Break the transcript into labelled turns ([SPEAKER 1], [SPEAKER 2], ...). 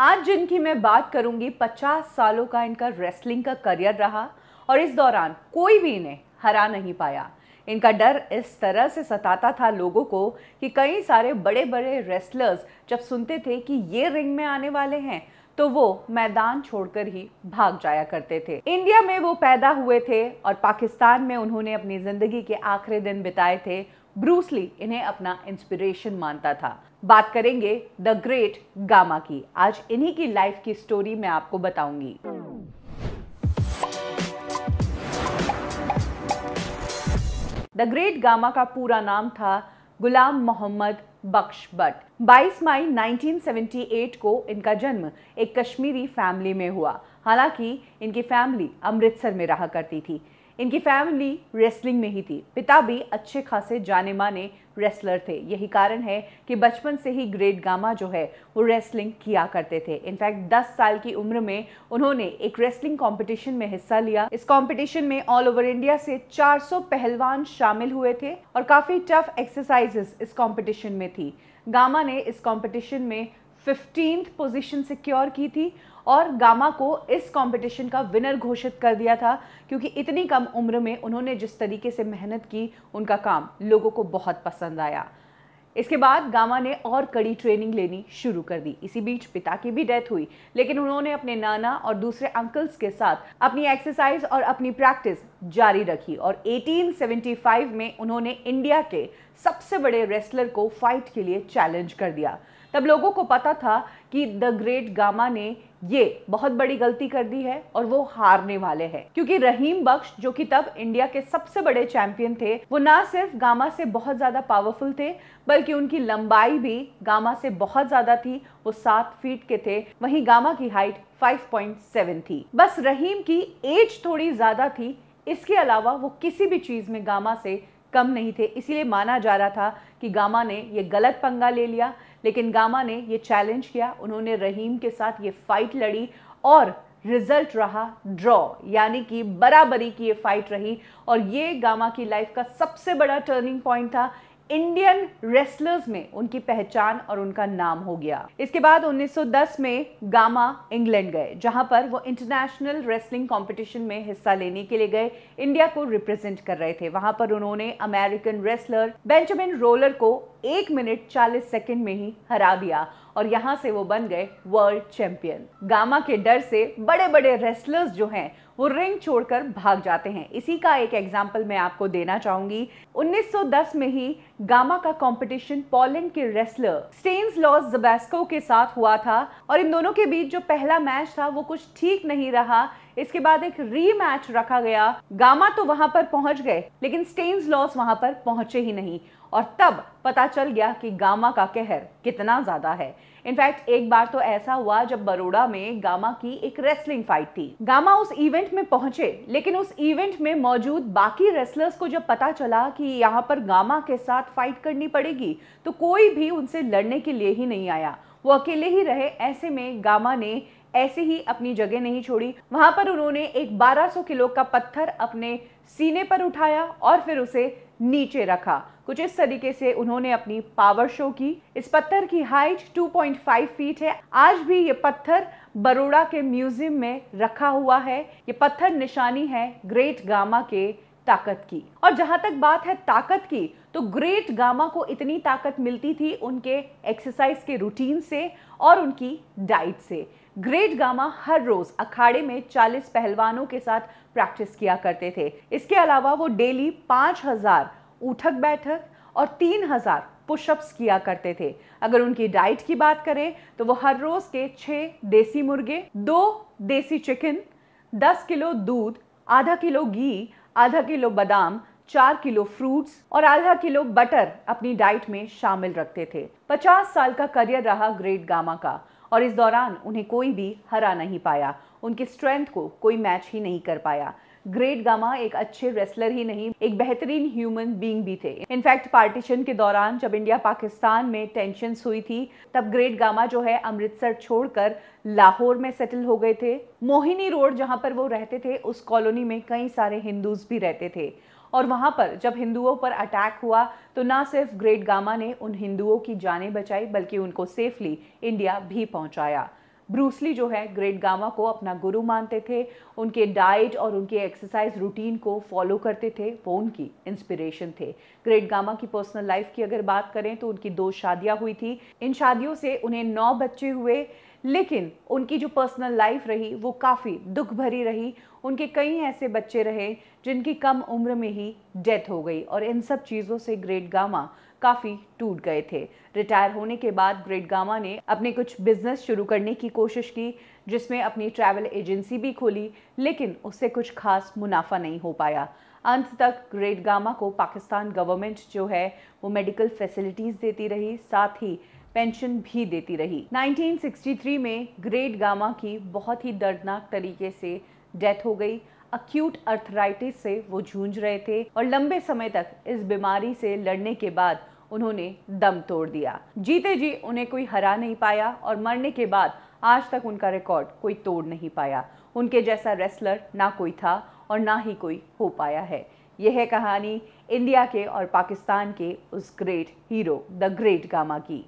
[SPEAKER 1] आज जिनकी मैं बात करूंगी 50 सालों का इनका रेसलिंग का करियर रहा और इस दौरान कोई भी इन्हें हरा नहीं पाया इनका डर इस तरह से सताता था लोगों को कि कई सारे बड़े बड़े रेसलर्स जब सुनते थे कि ये रिंग में आने वाले हैं तो वो मैदान छोड़कर ही भाग जाया करते थे इंडिया में वो पैदा हुए थे और पाकिस्तान में उन्होंने अपनी ज़िंदगी के आखिरी दिन बिताए थे ब्रूसली इन्हें अपना इंस्पिरेशन मानता था बात करेंगे द ग्रेट गामा की आज इन्हीं की लाइफ की स्टोरी मैं आपको बताऊंगी द ग्रेट गामा का पूरा नाम था गुलाम मोहम्मद बख्श भट्ट 22 मई 1978 को इनका जन्म एक कश्मीरी फैमिली में हुआ हालांकि इनकी फैमिली अमृतसर में रहा करती थी इनकी फैमिली रेसलिंग में ही थी पिता भी अच्छे खासे जाने माने रेसलर थे यही कारण है कि बचपन से ही ग्रेट गामा जो है वो रेसलिंग किया करते थे इनफैक्ट 10 साल की उम्र में उन्होंने एक रेसलिंग कंपटीशन में हिस्सा लिया इस कंपटीशन में ऑल ओवर इंडिया से 400 पहलवान शामिल हुए थे और काफ़ी टफ एक्सरसाइजेस इस कंपटीशन में थी गामा ने इस कंपटीशन में फिफ्टीन पोजीशन सिक्योर की थी और गामा को इस कंपटीशन का विनर घोषित कर दिया था क्योंकि इतनी कम उम्र में उन्होंने जिस तरीके से मेहनत की उनका काम लोगों को बहुत पसंद आया इसके बाद गामा ने और कड़ी ट्रेनिंग लेनी शुरू कर दी इसी बीच पिता की भी डेथ हुई लेकिन उन्होंने अपने नाना और दूसरे अंकल्स के साथ अपनी एक्सरसाइज और अपनी प्रैक्टिस जारी रखी और 1875 में उन्होंने इंडिया के सबसे बड़े रेसलर को फाइट के लिए चैलेंज कर दिया तब लोगों को पता था कि द ग्रेट गामा ने ये बहुत बड़ी गलती कर दी है और वो हारने वाले हैं क्योंकि रहीम बख्श जो कि तब इंडिया के सबसे बड़े चैंपियन थे वो ना सिर्फ गामा से बहुत ज़्यादा पावरफुल थे बल्कि उनकी लंबाई भी गामा से बहुत ज़्यादा थी वो सात फीट के थे वहीं गामा की हाइट 5.7 थी बस रहीम की एज थोड़ी ज़्यादा थी इसके अलावा वो किसी भी चीज़ में गामा से कम नहीं थे इसीलिए माना जा रहा था कि गामा ने ये गलत पंगा ले लिया लेकिन गामा ने ये चैलेंज किया उन्होंने रहीम के साथ ये फाइट लड़ी और रिजल्ट रहा ड्रॉ यानी कि बराबरी की ये फाइट रही और ये गामा की लाइफ का सबसे बड़ा टर्निंग पॉइंट था इंडियन रेसलर्स में उनकी पहचान और उनका नाम हो गया इसके बाद 1910 में गामा इंग्लैंड गए जहां पर वो इंटरनेशनल रेसलिंग कंपटीशन में हिस्सा लेने के लिए गए इंडिया को रिप्रेजेंट कर रहे थे वहां पर उन्होंने अमेरिकन रेसलर बेंजामिन रोलर को एक मिनट 40 सेकंड में ही हरा दिया और यहां से वो बन गए वर्ल्ड चैंपियन गामा के डर से बड़े बड़े रेसलर्स जो हैं वो रिंग छोड़कर भाग जाते हैं इसी का एक एग्जाम्पल मैं आपको देना चाहूंगी 1910 में ही गामा का कंपटीशन पोलैंड के रेसलर स्टेन्स लॉस जबेस्को के साथ हुआ था और इन दोनों के बीच जो पहला मैच था वो कुछ ठीक नहीं रहा इसके बाद एक री मैच रखा गया गामा तो वहां पर पहुंच गए लेकिन स्टेन्स लॉस वहां पर पहुंचे ही नहीं और तब पता चल गया कि गामा का कहर कितना ज्यादा है इनफैक्ट एक बार तो ऐसा हुआ जब बड़ोड़ा में गामा की एक रेसलिंग फाइट थी गामा उस इवेंट में पहुंचे लेकिन उस इवेंट में मौजूद बाकी रेसलर्स को जब पता चला कि यहाँ पर गामा के साथ फाइट करनी पड़ेगी तो कोई भी उनसे लड़ने के लिए ही नहीं आया वो अकेले ही रहे ऐसे में गामा ने ऐसे ही अपनी जगह नहीं छोड़ी वहां पर उन्होंने एक 1200 किलो का पत्थर अपने सीने पर उठाया और फिर उसे नीचे रखा कुछ इस तरीके से उन्होंने अपनी पावर शो की इस पत्थर की हाइट 2.5 फीट है आज भी ये पत्थर बरोड़ा के म्यूजियम में रखा हुआ है ये पत्थर निशानी है ग्रेट गामा के ताकत की और जहां तक बात है ताकत की तो ग्रेट गामा को इतनी ताकत मिलती थी उनके एक्सरसाइज के रूटीन से और उनकी डाइट से ग्रेट गामा हर रोज अखाड़े में 40 पहलवानों के साथ प्रैक्टिस किया करते थे इसके अलावा वो डेली 5000 उठक बैठक और 3000 पुशअप्स किया करते थे अगर उनकी डाइट की बात करें तो वो हर रोज के छः देसी मुर्गे दो देसी चिकन 10 किलो दूध आधा किलो घी आधा किलो बादाम चार किलो फ्रूट्स और आधा किलो बटर अपनी डाइट में शामिल रखते थे पचास साल का करियर रहा ग्रेट गामा का और इस दौरान उन्हें कोई भी हरा नहीं पाया उनकी स्ट्रेंथ को कोई मैच ही नहीं कर पाया ग्रेट गामा एक अच्छे रेसलर ही नहीं एक बेहतरीन ह्यूमन बीइंग भी थे इनफैक्ट पार्टीशन के दौरान जब इंडिया पाकिस्तान में टेंशन हुई थी तब ग्रेट गामा जो है अमृतसर छोड़कर लाहौर में सेटल हो गए थे मोहिनी रोड जहां पर वो रहते थे उस कॉलोनी में कई सारे हिंदूज भी रहते थे और वहाँ पर जब हिंदुओं पर अटैक हुआ तो ना सिर्फ ग्रेट गामा ने उन हिंदुओं की जानें बचाई बल्कि उनको सेफली इंडिया भी पहुँचाया ब्रूसली जो है ग्रेट गामा को अपना गुरु मानते थे उनके डाइट और उनके एक्सरसाइज रूटीन को फॉलो करते थे वो उनकी इंस्पिरेशन थे ग्रेट गामा की पर्सनल लाइफ की अगर बात करें तो उनकी दो शादियाँ हुई थी इन शादियों से उन्हें नौ बच्चे हुए लेकिन उनकी जो पर्सनल लाइफ रही वो काफ़ी दुख भरी रही उनके कई ऐसे बच्चे रहे जिनकी कम उम्र में ही डेथ हो गई और इन सब चीज़ों से ग्रेट गामा काफी टूट गए थे रिटायर होने के बाद ग्रेट गामा ने अपने कुछ बिजनेस शुरू करने की कोशिश की जिसमें अपनी ट्रैवल एजेंसी भी खोली लेकिन उससे कुछ खास मुनाफा नहीं हो पाया अंत तक ग्रेट गामा को पाकिस्तान गवर्नमेंट जो है वो मेडिकल फैसिलिटीज़ देती रही साथ ही पेंशन भी देती रही 1963 में ग्रेट गामा की बहुत ही दर्दनाक तरीके से डेथ हो गई अक्यूट अर्थराइटिस से वो जूझ रहे थे और लंबे समय तक इस बीमारी से लड़ने के बाद उन्होंने दम तोड़ दिया जीते जी उन्हें कोई हरा नहीं पाया और मरने के बाद आज तक उनका रिकॉर्ड कोई तोड़ नहीं पाया उनके जैसा रेसलर ना कोई था और ना ही कोई हो पाया है यह है कहानी इंडिया के और पाकिस्तान के उस great hero the great Gama की